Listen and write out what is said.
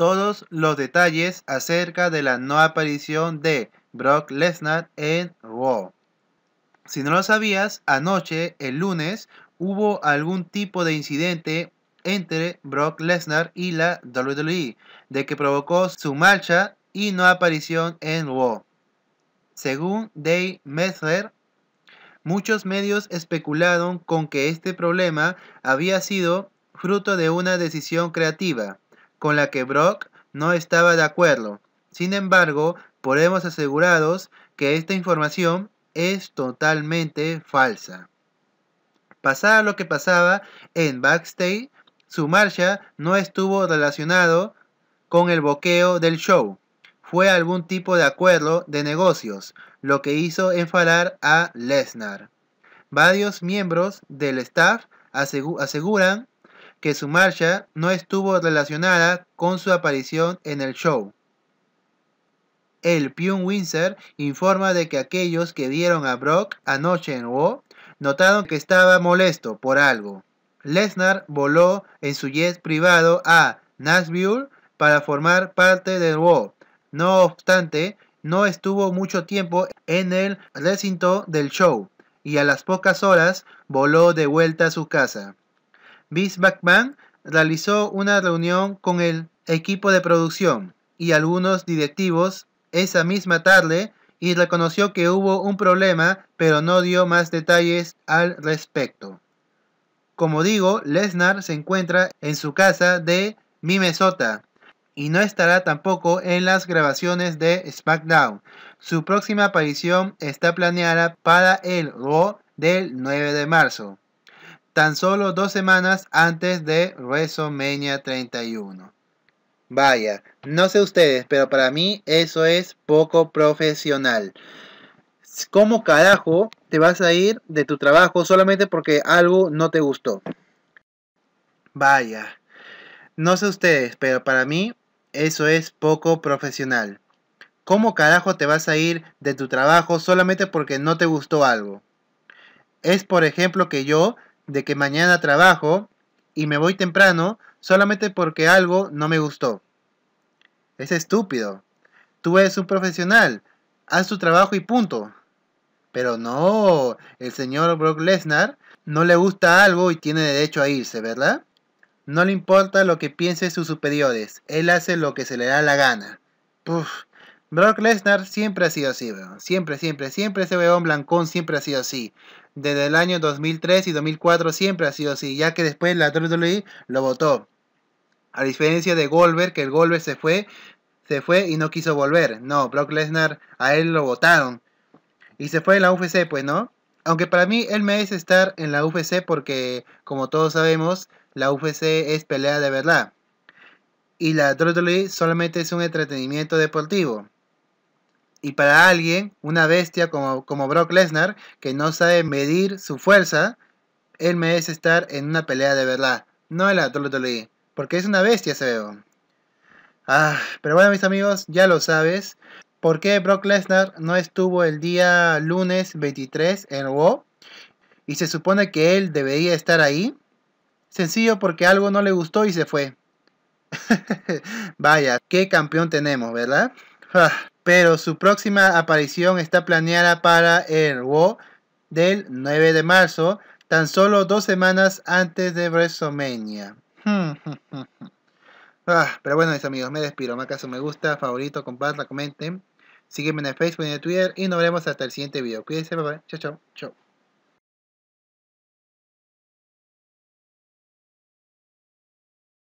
todos los detalles acerca de la no aparición de Brock Lesnar en Raw. Si no lo sabías, anoche, el lunes, hubo algún tipo de incidente entre Brock Lesnar y la WWE, de que provocó su marcha y no aparición en Raw. Según Dave Messer, muchos medios especularon con que este problema había sido fruto de una decisión creativa, con la que Brock no estaba de acuerdo. Sin embargo, podemos aseguraros que esta información es totalmente falsa. Pasaba lo que pasaba en backstage, su marcha no estuvo relacionado con el boqueo del show. Fue algún tipo de acuerdo de negocios, lo que hizo enfadar a Lesnar. Varios miembros del staff aseguran que su marcha no estuvo relacionada con su aparición en el show. El Pune Windsor informa de que aquellos que vieron a Brock anoche en Raw notaron que estaba molesto por algo. Lesnar voló en su jet privado a Nashville para formar parte del Raw. No obstante, no estuvo mucho tiempo en el recinto del show y a las pocas horas voló de vuelta a su casa. Vince McMahon realizó una reunión con el equipo de producción y algunos directivos esa misma tarde y reconoció que hubo un problema, pero no dio más detalles al respecto. Como digo, Lesnar se encuentra en su casa de Mimesota y no estará tampoco en las grabaciones de SmackDown. Su próxima aparición está planeada para el Raw del 9 de marzo tan solo dos semanas antes de WrestleMania 31. Vaya, no sé ustedes, pero para mí eso es poco profesional. ¿Cómo carajo te vas a ir de tu trabajo solamente porque algo no te gustó? Vaya, no sé ustedes, pero para mí eso es poco profesional. ¿Cómo carajo te vas a ir de tu trabajo solamente porque no te gustó algo? Es por ejemplo que yo de que mañana trabajo y me voy temprano solamente porque algo no me gustó. Es estúpido. Tú eres un profesional. Haz tu trabajo y punto. Pero no, el señor Brock Lesnar no le gusta algo y tiene derecho a irse, ¿verdad? No le importa lo que piensen sus superiores. Él hace lo que se le da la gana. Puf, Brock Lesnar siempre ha sido así, weón. Siempre, siempre, siempre ese weón blancón siempre ha sido así. Desde el año 2003 y 2004 siempre ha sido así, ya que después la WWE lo votó. A diferencia de Goldberg, que el Goldberg se fue, se fue y no quiso volver. No, Brock Lesnar a él lo votaron. Y se fue en la UFC, pues, ¿no? Aunque para mí él merece estar en la UFC porque, como todos sabemos, la UFC es pelea de verdad. Y la WWE solamente es un entretenimiento deportivo. Y para alguien, una bestia como, como Brock Lesnar, que no sabe medir su fuerza, él merece estar en una pelea de verdad, no en la WWE, porque es una bestia ese veo. Ah, pero bueno mis amigos, ya lo sabes, ¿por qué Brock Lesnar no estuvo el día lunes 23 en WoW? Y se supone que él debería estar ahí. Sencillo porque algo no le gustó y se fue. Vaya, qué campeón tenemos, ¿verdad? Ah, pero su próxima aparición está planeada para el WoW del 9 de marzo, tan solo dos semanas antes de WrestleMania. Ah, pero bueno, mis amigos, me despido. Me acaso me gusta, favorito, compartan, comenten. Sígueme en Facebook y en Twitter y nos vemos hasta el siguiente video. Cuídense, bye bye. chao, chao.